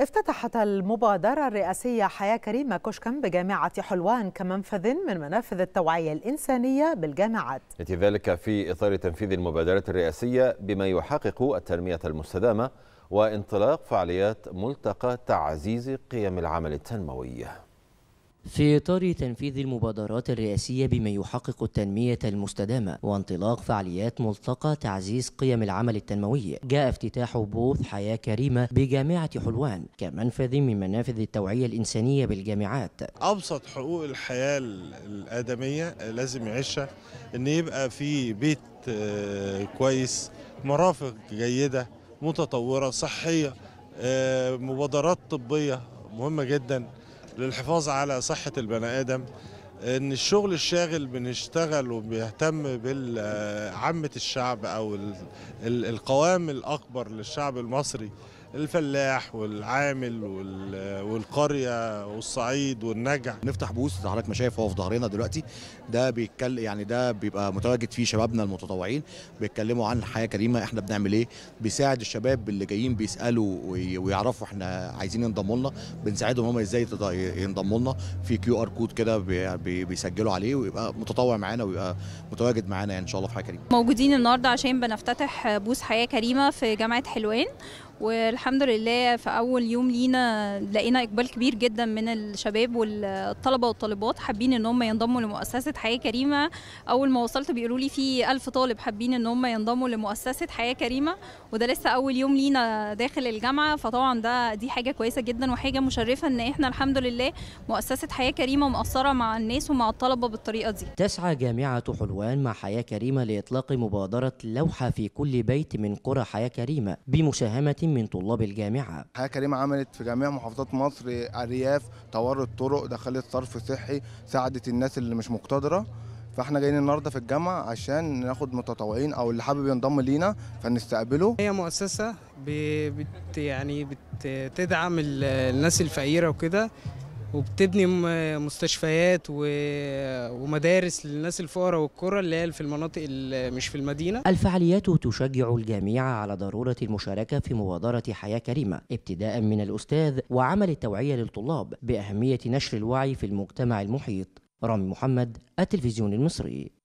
افتتحت المبادرة الرئاسية حياة كريمة كشكا بجامعة حلوان كمنفذ من منافذ التوعية الإنسانية بالجامعات يأتي ذلك في إطار تنفيذ المبادرة الرئاسية بما يحقق التنمية المستدامة وانطلاق فعاليات ملتقى تعزيز قيم العمل التنموي في إطار تنفيذ المبادرات الرئاسية بما يحقق التنمية المستدامة وانطلاق فعاليات ملتقى تعزيز قيم العمل التنموي جاء افتتاح بوث حياة كريمة بجامعة حلوان كمنفذ من منافذ التوعية الإنسانية بالجامعات أبسط حقوق الحياة الآدمية لازم يعيشها إن يبقى في بيت آه، كويس مرافق جيدة متطورة صحية آه، مبادرات طبية مهمة جداً للحفاظ على صحة البني آدم ان الشغل الشاغل بنشتغل وبيهتم بعامة الشعب او القوام الاكبر للشعب المصري الفلاح والعامل والقريه والصعيد والنجع نفتح بوس حضرتك ما شايف هو في ظهرنا دلوقتي ده بيتكلم يعني ده بيبقى متواجد فيه شبابنا المتطوعين بيتكلموا عن حياه كريمه احنا بنعمل ايه بيساعد الشباب اللي جايين بيسالوا ويعرفوا احنا عايزين ينضموا لنا بنساعدهم هم ازاي ينضموا لنا في كيو ار كود كده بيسجلوا عليه ويبقى متطوع معانا ويبقى متواجد معانا ان شاء الله في حياه كريمه موجودين النهارده عشان بنفتتح بوس حياه كريمه في جامعه حلوان والحمد لله في اول يوم لينا لقينا اقبال كبير جدا من الشباب والطلبه والطالبات حابين ان هم ينضموا لمؤسسه حياه كريمه اول ما وصلت بيقولوا لي في ألف طالب حابين ان هم ينضموا لمؤسسه حياه كريمه وده لسه اول يوم لينا داخل الجامعه فطبعا ده دي حاجه كويسه جدا وحاجه مشرفه ان احنا الحمد لله مؤسسه حياه كريمه مقصره مع الناس ومع الطلبه بالطريقه دي تسعى جامعه حلوان مع حياه كريمه لاطلاق مبادره لوحه في كل بيت من قرى حياه كريمه بمساهمه من طلاب الجامعة حياة كريمة عملت في جميع محافظات مصر أرياف طورت طرق دخلت صرف صحي ساعدت الناس اللي مش مقتدرة فاحنا جايين النهارده في الجامعه عشان ناخد متطوعين او اللي حابب ينضم لينا فنستقبله هي مؤسسه بت يعني بتدعم الناس الفقيره وكده وبتبني مستشفيات ومدارس للناس الفقراء والقرى اللي هي في المناطق اللي مش في المدينه. الفعاليات تشجع الجميع على ضروره المشاركه في مبادره حياه كريمه ابتداء من الاستاذ وعمل التوعيه للطلاب باهميه نشر الوعي في المجتمع المحيط. رامي محمد التلفزيون المصري